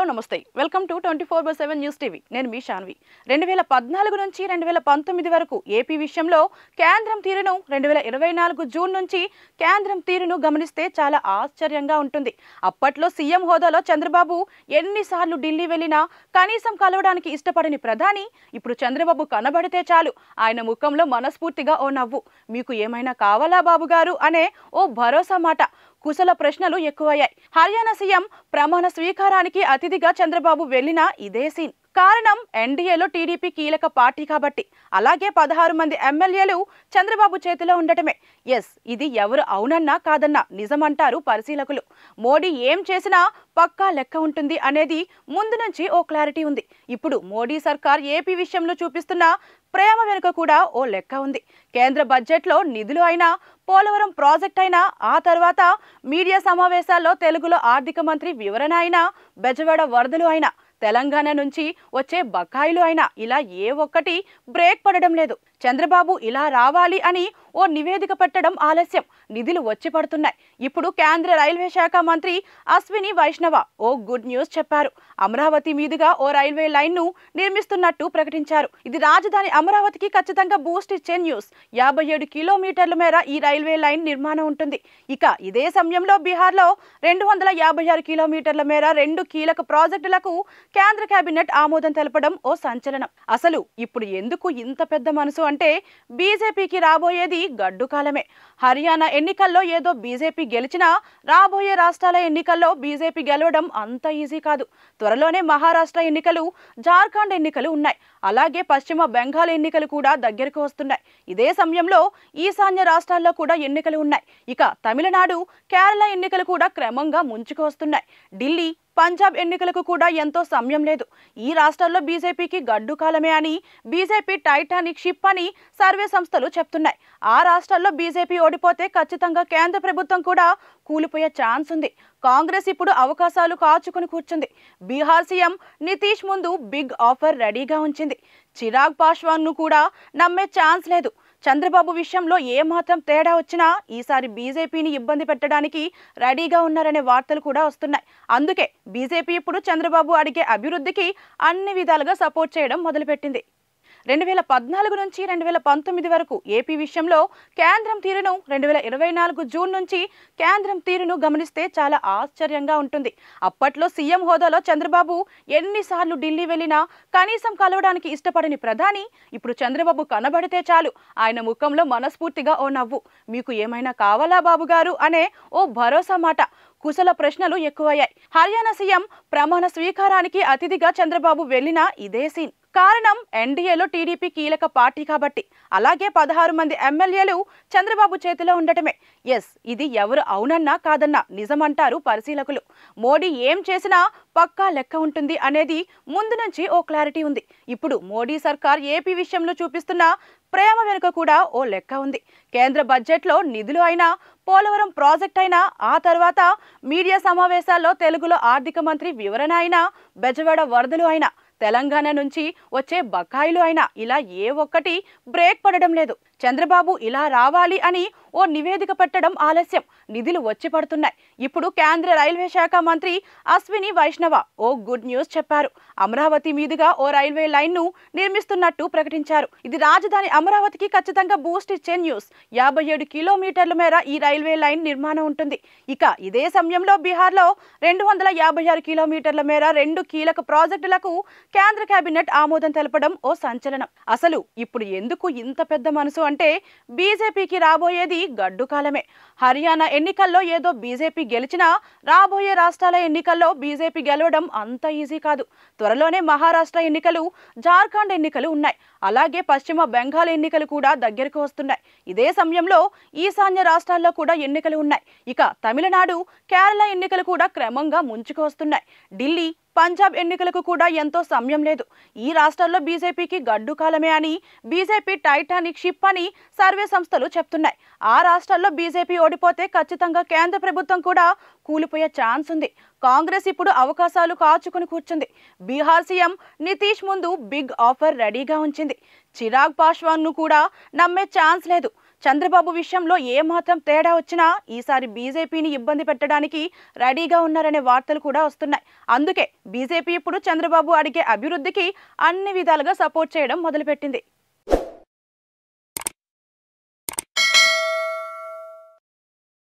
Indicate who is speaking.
Speaker 1: hello నమస్తే welcome to twenty four by seven news TV నేను మీ షాన్వి రెండు వేల పద్నాలుగు నుంచి రెండు వేల పంతొమ్మిది వరకు ఏపీ విషయంలో కేంద్రం తీరును రెండు వేల ఇరవై నాలుగు జూన్ నుంచి కేంద్రం తీరును గమనిస్తే చాలా ఆశ్చర్యంగా ఉంటుంది అప్పట్లో సీఎం హోదాలో చంద్రబాబు ఎన్నిసార్లు ఢిల్లీ వెళ్ళినా కనీసం కలవడానికి ఇష్టపడని ప్రధాని ఇప్పుడు చంద్రబాబు కనబడితే చాలు ఆయన ముఖంలో మనస్ఫూర్తిగా ఓ నవ్వు మీకు ఏమైనా కావాలా బాబు గారు అనే ఓ భరోసా మాట కుశల ప్రశ్నలు ఎక్కువయ్యాయి హర్యానా సీఎం ప్రమాణ స్వీకారానికి అతిథిగా చంద్రబాబు వెళ్లిన ఇదే సీన్ కారణం ఎన్డీఏలో టీడీపీ కీలక పార్టీ కాబట్టి అలాగే పదహారు మంది ఎమ్మెల్యేలు చంద్రబాబు చేతిలో ఉండటమే ఎస్ ఇది ఎవరు అవునన్నా కాదన్నా నిజమంటారు పరిశీలకులు మోడీ ఏం చేసినా పక్కా లెక్క ఉంటుంది అనేది ముందు నుంచి ఓ క్లారిటీ ఉంది ఇప్పుడు మోడీ సర్కార్ ఏపీ విషయంలో చూపిస్తున్న ప్రేమ వెనుక కూడా ఓ లెక్క ఉంది కేంద్ర బడ్జెట్లో నిధులు అయినా పోలవరం ప్రాజెక్ట్ అయినా ఆ తర్వాత మీడియా సమావేశాల్లో తెలుగులో ఆర్థిక మంత్రి వివరణ అయినా బెజవాడ వరదలు అయినా తెలంగాణ నుంచి వచ్చే బకాయిలు అయినా ఇలా ఏ ఒక్కటి బ్రేక్ పడడం లేదు చంద్రబాబు ఇలా రావాలి అని ఓ నివేదిక పెట్టడం ఆలస్యం నిధులు వచ్చి పడుతున్నాయి ఇప్పుడు కేంద్ర రైల్వే శాఖ మంత్రి అశ్విని వైష్ణవ ఓ గుడ్ న్యూస్ చెప్పారు అమరావతి మీదుగా ఓ రైల్వే లైన్ను నిర్మిస్తున్నట్టు ప్రకటించారు ఇది రాజధాని అమరావతికి ఖచ్చితంగా బూస్ట్ ఇచ్చే న్యూస్ యాభై ఏడు కిలోమీటర్ల మేర ఈ రైల్వే లైన్ నిర్మాణం ఉంటుంది ఇక ఇదే సమయంలో బీహార్లో రెండు వందల యాభై ఆరు కిలోమీటర్ల మేర రెండు కీలక ప్రాజెక్టులకు కేంద్ర కేబినెట్ ఆమోదం తెలపడం ఓ సంచలనం అసలు ఇప్పుడు ఎందుకు ఇంత పెద్ద మనసు అంటే బీజేపీకి రాబోయేది గడ్డు కాలమే హర్యానా ఎన్నికల్లో ఏదో బీజేపీ గెలిచినా రాబోయే రాష్ట్రాల ఎన్నికల్లో బీజేపీ గెలవడం అంత ఈజీ కాదు త్వరలోనే మహారాష్ట్ర ఎన్నికలు జార్ఖండ్ ఎన్నికలు ఉన్నాయి అలాగే పశ్చిమ బెంగాల్ ఎన్నికలు కూడా దగ్గరకు వస్తున్నాయి ఇదే సమయంలో ఈశాన్య రాష్ట్రాల్లో కూడా ఎన్నికలు ఉన్నాయి ఇక తమిళనాడు కేరళ ఎన్నికలు కూడా క్రమంగా ముంచుకు వస్తున్నాయి ఢిల్లీ పంజాబ్ ఎన్నికలకు కూడా ఎంతో సమయం లేదు ఈ రాష్ట్రాల్లో బీజేపీకి గడ్డు కాలమే అని బీజేపీ టైటానిక్ షిప్ అని సర్వే సంస్థలు చెప్తున్నాయి ఆ రాష్ట్రాల్లో బీజేపీ ఓడిపోతే ఖచ్చితంగా కేంద్ర ప్రభుత్వం కూడా కూలిపోయే ఛాన్స్ ఉంది కాంగ్రెస్ ఇప్పుడు అవకాశాలు కాచుకుని కూర్చుంది బీహార్ సీఎం నితీష్ ముందు బిగ్ ఆఫర్ రెడీగా ఉంచింది చిరాగ్ పాశ్వాన్ ను కూడా నమ్మే ఛాన్స్ లేదు చంద్రబాబు విషయంలో ఏమాత్రం తేడా వచ్చినా ఈసారి బీజేపీని ఇబ్బంది పెట్టడానికి రెడీగా ఉన్నారనే వార్తలు కూడా వస్తున్నాయి అందుకే బీజేపీ ఇప్పుడు చంద్రబాబు అడిగే అభివృద్ధికి అన్ని విధాలుగా సపోర్ట్ చేయడం మొదలుపెట్టింది రెండు వేల పద్నాలుగు నుంచి రెండు వేల పంతొమ్మిది వరకు ఏపీ విషయంలో కేంద్రం తీరును రెండు వేల ఇరవై నాలుగు జూన్ నుంచి కేంద్రం తీరును గమనిస్తే చాలా ఆశ్చర్యంగా ఉంటుంది అప్పట్లో సీఎం హోదాలో చంద్రబాబు ఎన్నిసార్లు ఢిల్లీ వెళ్ళినా కనీసం కలవడానికి ఇష్టపడని ప్రధాని ఇప్పుడు చంద్రబాబు కనబడితే చాలు ఆయన ముఖంలో మనస్ఫూర్తిగా ఓ నవ్వు మీకు ఏమైనా కావాలా బాబు గారు అనే ఓ భరోసా మాట కుశల ప్రశ్నలు ఎక్కువయ్యాయి హర్యానా సీఎం ప్రమాణ స్వీకారానికి అతిథిగా చంద్రబాబు వెళ్లినా ఇదే సీన్ కారణం ఎన్డీఏలో టీడీపీ కీలక పార్టీ కాబట్టి అలాగే పదహారు మంది ఎమ్మెల్యేలు చంద్రబాబు చేతిలో ఉండటమే ఎస్ ఇది ఎవరు అవునన్నా కాదన్నా నిజమంటారు పరిశీలకులు మోడీ ఏం చేసినా పక్కా లెక్క ఉంటుంది అనేది ముందు నుంచి ఓ క్లారిటీ ఉంది ఇప్పుడు మోడీ సర్కార్ ఏపీ విషయంలో చూపిస్తున్న ప్రేమ వెనుక కూడా ఓ లెక్క ఉంది కేంద్ర బడ్జెట్లో నిధులు అయినా పోలవరం ప్రాజెక్ట్ అయినా ఆ తర్వాత మీడియా సమావేశాల్లో తెలుగులో ఆర్థిక మంత్రి వివరణ అయినా బెజవాడ వరదలు అయినా తెలంగాణ నుంచి వచ్చే బకాయిలు అయినా ఇలా ఏ ఒక్కటి బ్రేక్ పడడం లేదు చంద్రబాబు ఇలా రావాలి అని ఓ నివేదిక పెట్టడం ఆలస్యం నిధులు వచ్చి పడుతున్నాయి ఇప్పుడు కేంద్ర రైల్వే శాఖ మంత్రి అశ్విని వైష్ణవ ఓ గుడ్ న్యూస్ చెప్పారు అమరావతి మీదుగా ఓ రైల్వే లైన్ను నిర్మిస్తున్నట్టు ప్రకటించారు ఇది రాజధాని అమరావతికి ఖచ్చితంగా బూస్ట్ ఇచ్చే న్యూస్ యాభై ఏడు కిలోమీటర్ల మేర ఈ రైల్వే లైన్ నిర్మాణం ఉంటుంది ఇక ఇదే సమయంలో బీహార్లో రెండు వందల యాభై ఆరు కిలోమీటర్ల మేర రెండు కీలక ప్రాజెక్టులకు కేంద్ర కేబినెట్ ఆమోదం తెలపడం ఓ సంచలనం అసలు ఇప్పుడు ఎందుకు ఇంత పెద్ద మనసు అంటే బీజేపీకి రాబోయేది గడ్డు కాలమే హర్యానా ఎన్నికల్లో ఏదో బీజేపీ గెలిచినా రాబోయే రాష్ట్రాల ఎన్నికల్లో బీజేపీ గెలవడం అంత ఈజీ కాదు త్వరలోనే మహారాష్ట్ర ఎన్నికలు జార్ఖండ్ ఎన్నికలు ఉన్నాయి అలాగే పశ్చిమ బెంగాల్ ఎన్నికలు కూడా దగ్గరకు వస్తున్నాయి ఇదే సమయంలో ఈశాన్య రాష్ట్రాల్లో కూడా ఎన్నికలు ఉన్నాయి ఇక తమిళనాడు కేరళ ఎన్నికలు కూడా క్రమంగా ముంచుకు వస్తున్నాయి ఢిల్లీ పంజాబ్ ఎన్నికలకు కూడా ఎంతో సమయం లేదు ఈ రాష్ట్రాల్లో బీజేపీకి గడ్డు కాలమే అని బీజేపీ టైటానిక్ షిప్ అని సర్వే సంస్థలు చెప్తున్నాయి ఆ రాష్ట్రాల్లో బీజేపీ ఓడిపోతే ఖచ్చితంగా కేంద్ర ప్రభుత్వం కూడా కూలిపోయే ఛాన్స్ ఉంది కాంగ్రెస్ ఇప్పుడు అవకాశాలు కాచుకుని కూర్చుంది బీహార్ సీఎం నితీష్ ముందు బిగ్ ఆఫర్ రెడీగా ఉంచింది చిరాగ్ పాశ్వాన్ను కూడా నమ్మే ఛాన్స్ లేదు చంద్రబాబు విషయంలో ఏమాత్రం తేడా వచ్చినా ఈసారి బీజేపీని ఇబ్బంది పెట్టడానికి రెడీగా ఉన్నారనే వార్తలు కూడా వస్తున్నాయి అందుకే బీజేపీ ఇప్పుడు చంద్రబాబు అడిగే అభివృద్ధికి అన్ని విధాలుగా సపోర్ట్ చేయడం మొదలుపెట్టింది